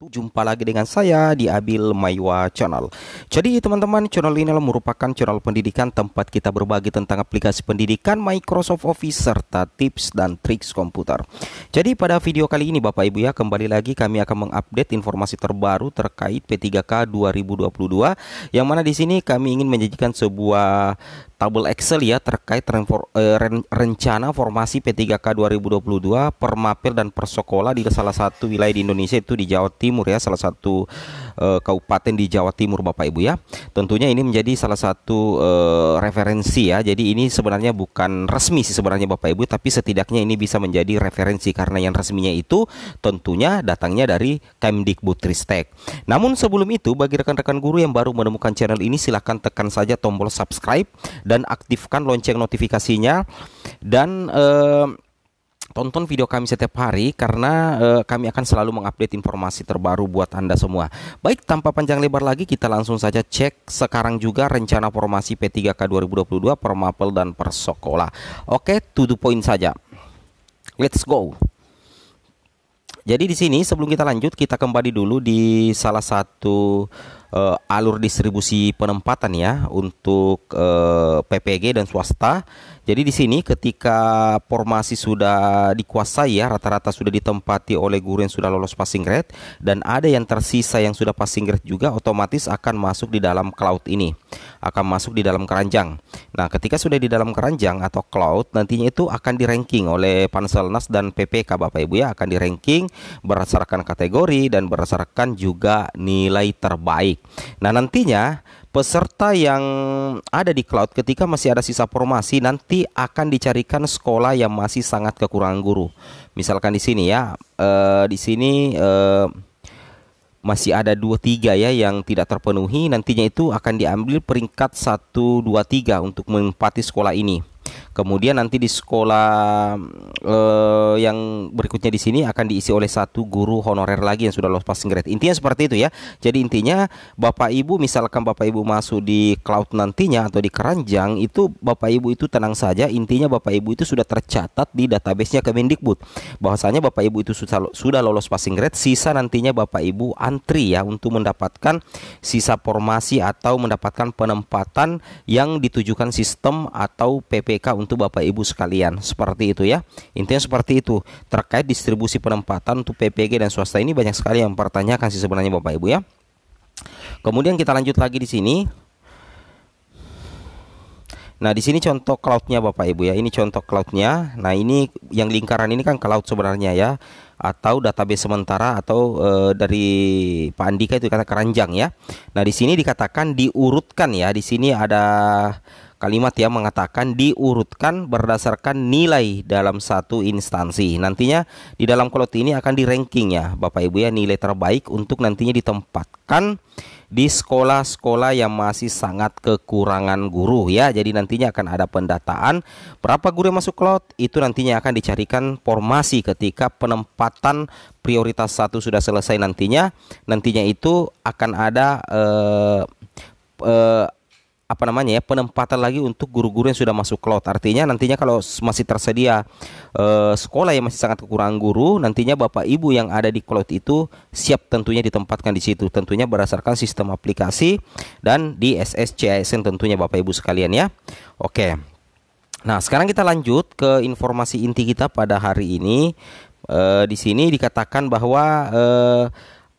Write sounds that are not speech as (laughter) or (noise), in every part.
Jumpa lagi dengan saya di Abil Maywa Channel. Jadi teman-teman, channel ini merupakan channel pendidikan tempat kita berbagi tentang aplikasi pendidikan Microsoft Office serta tips dan triks komputer. Jadi pada video kali ini Bapak Ibu ya, kembali lagi kami akan mengupdate informasi terbaru terkait P3K 2022 yang mana di sini kami ingin menjadikan sebuah tabel Excel ya terkait eh, rencana formasi P3K 2022 per Permapir dan per sekolah di salah satu wilayah di Indonesia itu di Jawa Timur ya salah satu eh, kabupaten di Jawa Timur Bapak Ibu ya. Tentunya ini menjadi salah satu eh, referensi ya. Jadi ini sebenarnya bukan resmi sih sebenarnya Bapak Ibu tapi setidaknya ini bisa menjadi referensi karena yang resminya itu tentunya datangnya dari Kemdikbudristek. Namun sebelum itu bagi rekan-rekan guru yang baru menemukan channel ini silahkan tekan saja tombol subscribe dan aktifkan lonceng notifikasinya dan eh, tonton video kami setiap hari karena eh, kami akan selalu mengupdate informasi terbaru buat Anda semua. Baik, tanpa panjang lebar lagi kita langsung saja cek sekarang juga rencana formasi P3K 2022 Permapel dan per sekolah. Oke, to the point saja. Let's go. Jadi di sini sebelum kita lanjut kita kembali dulu di salah satu uh, alur distribusi penempatan ya untuk uh, eh, PPG dan swasta. Jadi di sini ketika formasi sudah dikuasai ya rata-rata sudah ditempati oleh guru yang sudah lolos passing grade dan ada yang tersisa yang sudah passing grade juga otomatis akan masuk di dalam cloud ini. Akan masuk di dalam keranjang. Nah, ketika sudah di dalam keranjang atau cloud nantinya itu akan di ranking oleh Panselnas dan PPK Bapak Ibu ya akan di ranking berdasarkan kategori dan berdasarkan juga nilai terbaik. Nah, nantinya peserta yang ada di cloud ketika masih ada sisa formasi nanti akan dicarikan sekolah yang masih sangat kekurangan guru. Misalkan di sini ya, eh, di sini eh, masih ada 2 3 ya yang tidak terpenuhi nantinya itu akan diambil peringkat 1 2 3 untuk menempati sekolah ini. Kemudian nanti di sekolah eh, yang berikutnya di sini akan diisi oleh satu guru honorer lagi yang sudah lolos passing grade. Intinya seperti itu ya. Jadi intinya Bapak Ibu misalkan Bapak Ibu masuk di cloud nantinya atau di keranjang itu Bapak Ibu itu tenang saja. Intinya Bapak Ibu itu sudah tercatat di databasenya Kemendikbud. Bahwasanya Bapak Ibu itu sudah lolos passing grade, sisa nantinya Bapak Ibu antri ya untuk mendapatkan sisa formasi atau mendapatkan penempatan yang ditujukan sistem atau PPK untuk Bapak Ibu sekalian. Seperti itu ya. Intinya seperti itu. Terkait distribusi penempatan untuk PPG dan swasta ini banyak sekali yang pertanyakan sih sebenarnya Bapak Ibu ya. Kemudian kita lanjut lagi di sini. Nah, di sini contoh cloudnya Bapak Ibu ya. Ini contoh cloudnya. Nah, ini yang lingkaran ini kan cloud sebenarnya ya atau database sementara atau e, dari Pak Andika itu kata keranjang ya. Nah, di sini dikatakan diurutkan ya. Di sini ada kalimat yang mengatakan diurutkan berdasarkan nilai dalam satu instansi. Nantinya di dalam kolot ini akan di ranking ya, Bapak Ibu ya, nilai terbaik untuk nantinya ditempatkan di sekolah-sekolah yang masih sangat kekurangan guru ya. Jadi nantinya akan ada pendataan berapa guru yang masuk kolot itu nantinya akan dicarikan formasi ketika penempatan penempatan prioritas satu sudah selesai nantinya, nantinya itu akan ada eh, eh, apa namanya ya penempatan lagi untuk guru-guru yang sudah masuk cloud. Artinya nantinya kalau masih tersedia e, sekolah yang masih sangat kekurangan guru, nantinya Bapak Ibu yang ada di cloud itu siap tentunya ditempatkan di situ. Tentunya berdasarkan sistem aplikasi dan di SSCISN tentunya Bapak Ibu sekalian ya. Oke. Nah, sekarang kita lanjut ke informasi inti kita pada hari ini Eh, di sini dikatakan bahwa uh,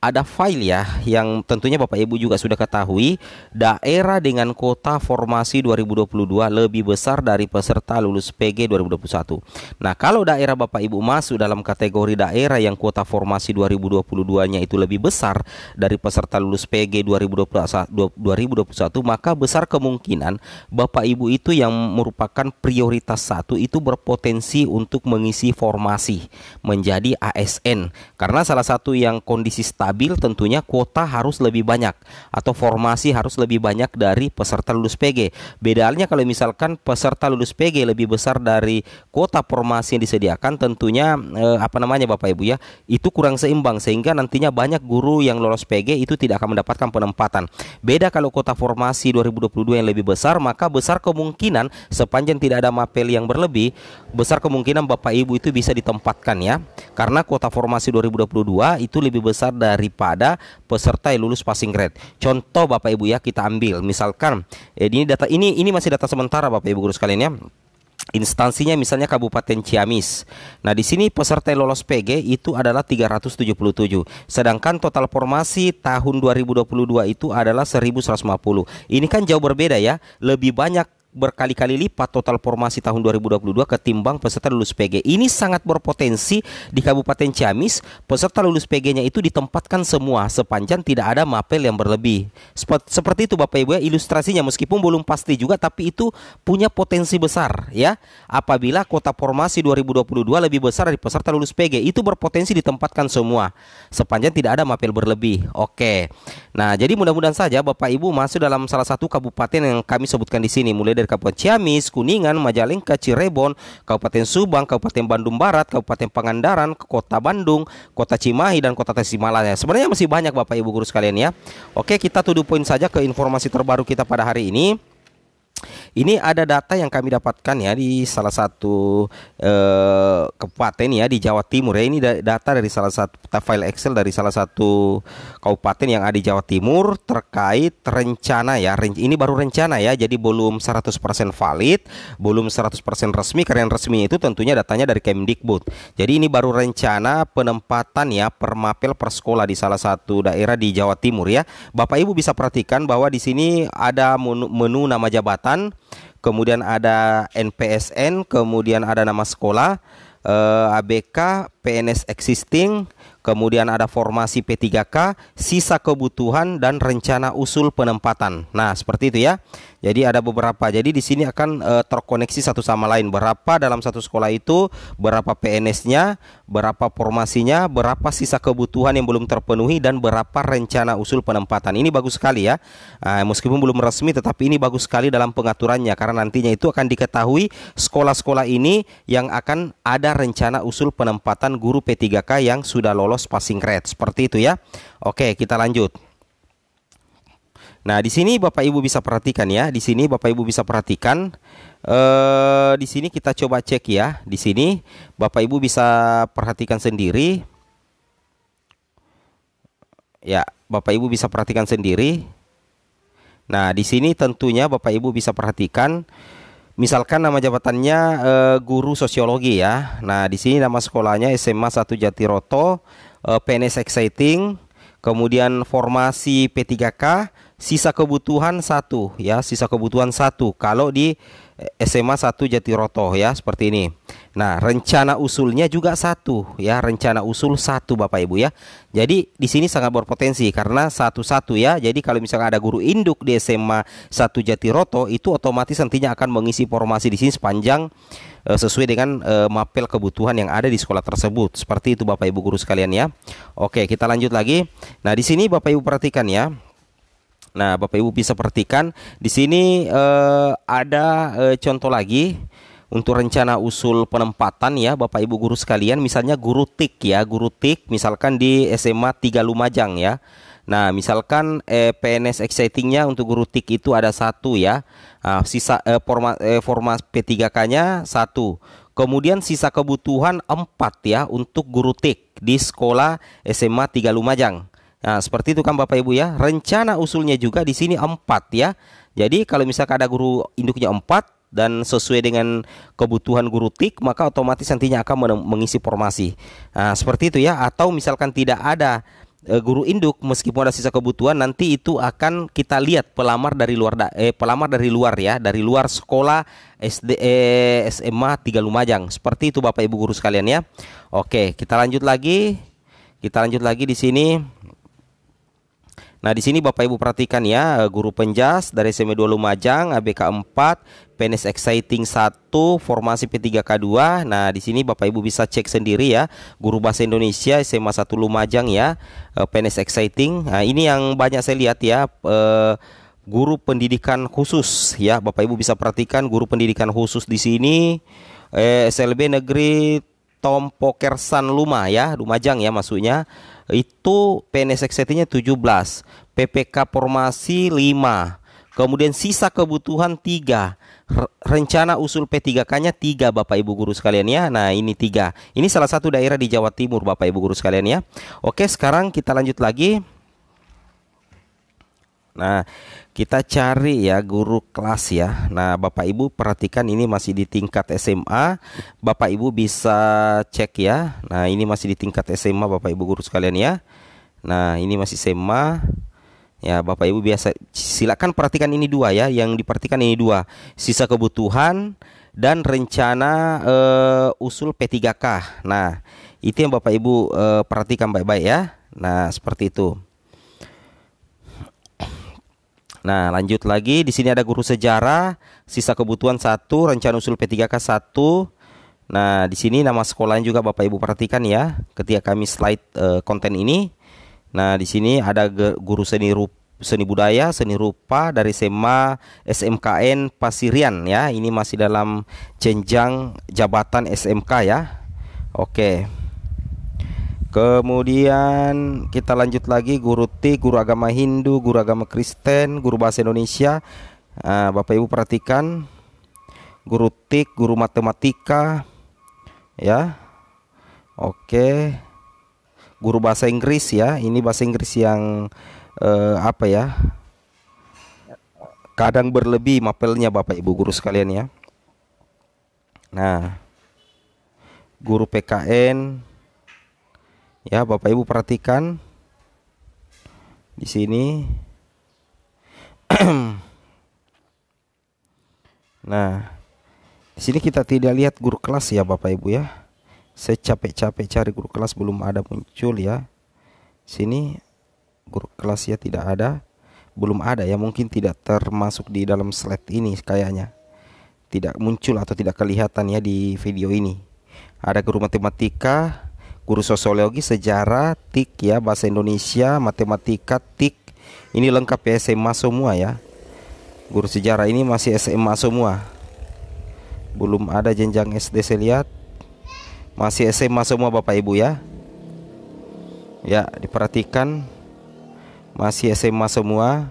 ada file ya yang tentunya Bapak Ibu juga sudah ketahui daerah dengan kota formasi 2022 lebih besar dari peserta lulus PG 2021. Nah, kalau daerah Bapak Ibu masuk dalam kategori daerah yang kota formasi 2022-nya itu lebih besar dari peserta lulus PG 2021, 2021 maka besar kemungkinan Bapak Ibu itu yang merupakan prioritas satu itu berpotensi untuk mengisi formasi menjadi ASN karena salah satu yang kondisi stabil stabil tentunya kuota harus lebih banyak atau formasi harus lebih banyak dari peserta lulus PG. Bedanya kalau misalkan peserta lulus PG lebih besar dari kuota formasi yang disediakan tentunya eh, apa namanya Bapak Ibu ya, itu kurang seimbang sehingga nantinya banyak guru yang lolos PG itu tidak akan mendapatkan penempatan. Beda kalau kuota formasi 2022 yang lebih besar maka besar kemungkinan sepanjang tidak ada mapel yang berlebih, besar kemungkinan Bapak Ibu itu bisa ditempatkan ya. Karena kuota formasi 2022 itu lebih besar dari daripada peserta yang lulus passing grade. Contoh Bapak Ibu ya kita ambil misalkan ini eh, data ini ini masih data sementara Bapak Ibu guru sekalian ya instansinya misalnya Kabupaten Ciamis. Nah, di sini peserta yang lolos PG itu adalah 377. Sedangkan total formasi tahun 2022 itu adalah 1150. Ini kan jauh berbeda ya. Lebih banyak berkali-kali lipat total formasi tahun 2022 ketimbang peserta lulus PG. Ini sangat berpotensi di Kabupaten Ciamis, peserta lulus PG-nya itu ditempatkan semua sepanjang tidak ada mapel yang berlebih. Seperti itu Bapak Ibu ya ilustrasinya meskipun belum pasti juga tapi itu punya potensi besar ya. Apabila kota formasi 2022 lebih besar dari peserta lulus PG, itu berpotensi ditempatkan semua sepanjang tidak ada mapel berlebih. Oke. Nah, jadi mudah-mudahan saja Bapak Ibu masuk dalam salah satu kabupaten yang kami sebutkan di sini mulai dari Kabupaten Ciamis, Kuningan, Majalengka, Cirebon, Kabupaten Subang, Kabupaten Bandung Barat, Kabupaten Pangandaran, Kota Bandung, Kota Cimahi dan Kota Tasikmalaya. Sebenarnya masih banyak Bapak Ibu guru sekalian ya. Oke, kita tuduh poin saja ke informasi terbaru kita pada hari ini ini ada data yang kami dapatkan ya di salah satu eh, kabupaten ya di Jawa Timur ya. Ini data dari salah satu file Excel dari salah satu kabupaten yang ada di Jawa Timur terkait rencana ya. Ini baru rencana ya. Jadi belum 100% valid, belum 100% resmi karena yang resmi itu tentunya datanya dari Kemdikbud. Jadi ini baru rencana penempatan ya permapel per sekolah di salah satu daerah di Jawa Timur ya. Bapak Ibu bisa perhatikan bahwa di sini ada menu, menu nama jabatan, kemudian ada NPSN, kemudian ada nama sekolah, eh, ABK, PNS existing, kemudian ada formasi P3K, sisa kebutuhan dan rencana usul penempatan. Nah, seperti itu ya. Jadi ada beberapa. Jadi di sini akan e, terkoneksi satu sama lain. Berapa dalam satu sekolah itu, berapa PNS-nya, berapa formasinya, berapa sisa kebutuhan yang belum terpenuhi dan berapa rencana usul penempatan. Ini bagus sekali ya. E, meskipun belum resmi tetapi ini bagus sekali dalam pengaturannya karena nantinya itu akan diketahui sekolah-sekolah ini yang akan ada rencana usul penempatan guru P3K yang sudah lolos passing grade. Seperti itu ya. Oke, kita lanjut. Nah, di sini Bapak Ibu bisa perhatikan ya. Di sini Bapak Ibu bisa perhatikan eh di sini kita coba cek ya. Di sini Bapak Ibu bisa perhatikan sendiri. Ya, Bapak Ibu bisa perhatikan sendiri. Nah, di sini tentunya Bapak Ibu bisa perhatikan misalkan nama jabatannya eh, guru sosiologi ya. Nah, di sini nama sekolahnya SMA 1 Jatiroto, eh, PNS Exciting, kemudian formasi P3K sisa kebutuhan satu ya, sisa kebutuhan satu kalau di eh, SMA 1 Jatiroto ya seperti ini. Nah, rencana usulnya juga satu ya, rencana usul satu Bapak Ibu ya. Jadi di sini sangat berpotensi karena satu-satu ya. Jadi kalau misalnya ada guru induk di SMA 1 Jatiroto itu otomatis nantinya akan mengisi formasi di sini sepanjang e, sesuai dengan e, mapel kebutuhan yang ada di sekolah tersebut. Seperti itu Bapak Ibu guru sekalian ya. Oke, kita lanjut lagi. Nah, di sini Bapak Ibu perhatikan ya. Nah, Bapak Ibu bisa perhatikan di sini eh, ada eh, contoh lagi untuk rencana usul penempatan ya Bapak Ibu guru sekalian misalnya guru tik ya guru tik misalkan di SMA 3 Lumajang ya Nah misalkan eh, PNS excitingnya untuk guru tik itu ada satu ya nah, sisa eh, format eh, format P3K nya satu kemudian sisa kebutuhan 4 ya untuk guru tik di sekolah SMA 3 Lumajang Nah, seperti itu kan Bapak Ibu ya. Rencana usulnya juga di sini 4 ya. Jadi kalau misalkan ada guru induknya 4 dan sesuai dengan kebutuhan guru tik, maka otomatis nantinya akan mengisi formasi. Nah, seperti itu ya. Atau misalkan tidak ada e, guru induk meskipun ada sisa kebutuhan nanti itu akan kita lihat pelamar dari luar da eh pelamar dari luar ya dari luar sekolah SD eh, SMA 3 Lumajang seperti itu Bapak Ibu guru sekalian ya. Oke, kita lanjut lagi. Kita lanjut lagi di sini. Nah, di sini Bapak Ibu perhatikan ya, eh, guru penjas dari SMA e 2 Lumajang ABK 4, Penis Exciting 1, formasi P3K2. Nah, di sini Bapak Ibu bisa cek sendiri ya, guru bahasa Indonesia SMA 1 Lumajang ya, eh, Penis Exciting. Nah, ini yang banyak saya lihat ya, eh, guru pendidikan khusus ya. Bapak Ibu bisa perhatikan guru pendidikan khusus di sini SLB Negeri Tompokersan Luma ya, Lumajang ya maksudnya itu PNS tujuh 17, PPK formasi 5, kemudian sisa kebutuhan 3, rencana usul P3K-nya 3 Bapak Ibu guru sekalian ya. Nah, ini 3. Ini salah satu daerah di Jawa Timur Bapak Ibu guru sekalian ya. Oke, sekarang kita lanjut lagi. Nah, kita cari ya guru kelas ya. Nah, Bapak Ibu perhatikan ini masih di tingkat SMA. Bapak Ibu bisa cek ya. Nah, ini masih di tingkat SMA Bapak Ibu guru sekalian ya. Nah, ini masih SMA. Ya, Bapak Ibu biasa silakan perhatikan ini dua ya. Yang diperhatikan ini dua. Sisa kebutuhan dan rencana uh, usul P3K. Nah, itu yang Bapak Ibu uh, perhatikan baik-baik ya. Nah, seperti itu. Nah, lanjut lagi di sini ada guru sejarah, sisa kebutuhan satu rencana usul P3K satu Nah, di sini nama sekolahnya juga Bapak Ibu perhatikan ya ketika kami slide uh, konten ini. Nah, di sini ada guru seni rupa seni budaya, seni rupa dari sma SMKN Pasirian ya. Ini masih dalam jenjang jabatan SMK ya. Oke. Kemudian kita lanjut lagi guru T, guru agama Hindu, guru agama Kristen, guru bahasa Indonesia. Nah, Bapak Ibu perhatikan guru T, guru matematika ya. Oke. Guru bahasa Inggris ya. Ini bahasa Inggris yang eh, apa ya? Kadang berlebih mapelnya Bapak Ibu guru sekalian ya. Nah, guru PKN Ya, Bapak Ibu perhatikan di sini. (clears throat) nah, di sini kita tidak lihat guru kelas ya Bapak Ibu ya. Saya capek-capek cari guru kelas belum ada muncul ya. Sini guru kelas ya tidak ada. Belum ada ya, mungkin tidak termasuk di dalam slide ini kayaknya. Tidak muncul atau tidak kelihatan ya di video ini. Ada guru matematika, guru sosiologi, sejarah, TIK ya, bahasa Indonesia, matematika, TIK. Ini lengkap ya SMA semua ya. Guru sejarah ini masih SMA semua. Belum ada jenjang SD saya lihat. Masih SMA semua Bapak Ibu ya. Ya, diperhatikan masih SMA semua.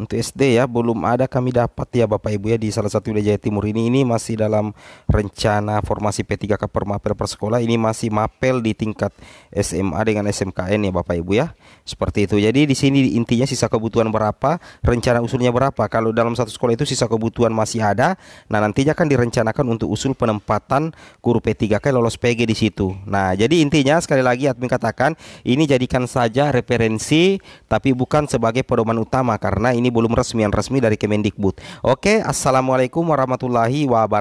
untuk SD ya belum ada kami dapat ya Bapak Ibu ya di salah satu wilayah Timur ini ini masih dalam rencana formasi P3K Permapel per sekolah ini masih mapel di tingkat SMA dengan SMKN ya Bapak Ibu ya seperti itu jadi di sini intinya sisa kebutuhan berapa rencana usulnya berapa kalau dalam satu sekolah itu sisa kebutuhan masih ada nah nantinya akan direncanakan untuk usul penempatan guru P3K lolos PG di situ nah jadi intinya sekali lagi admin katakan ini jadikan saja referensi tapi bukan sebagai pedoman utama karena ini belum resmi yang resmi dari Kemendikbud. Oke, assalamualaikum warahmatullahi wabarakatuh.